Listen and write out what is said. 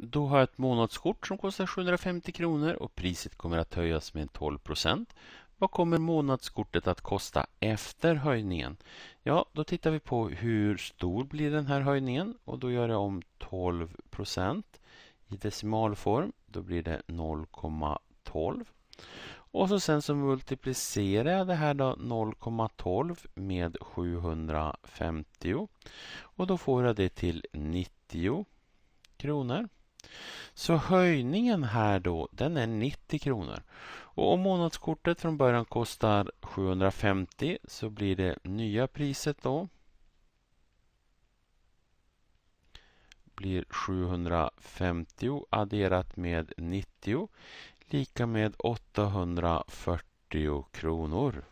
Då har jag ett månadskort som kostar 750 kronor och priset kommer att höjas med 12 Vad kommer månadskortet att kosta efter höjningen? Ja, då tittar vi på hur stor blir den här höjningen och då gör jag om 12 i decimalform. Då blir det 0,12. Och så sen så multiplicerar jag det här 0,12 med 750 och då får jag det till 90 kronor. Så höjningen här då, den är 90 kronor. Och om månadskortet från början kostar 750 så blir det nya priset då blir 750 adderat med 90 lika med 840 kronor.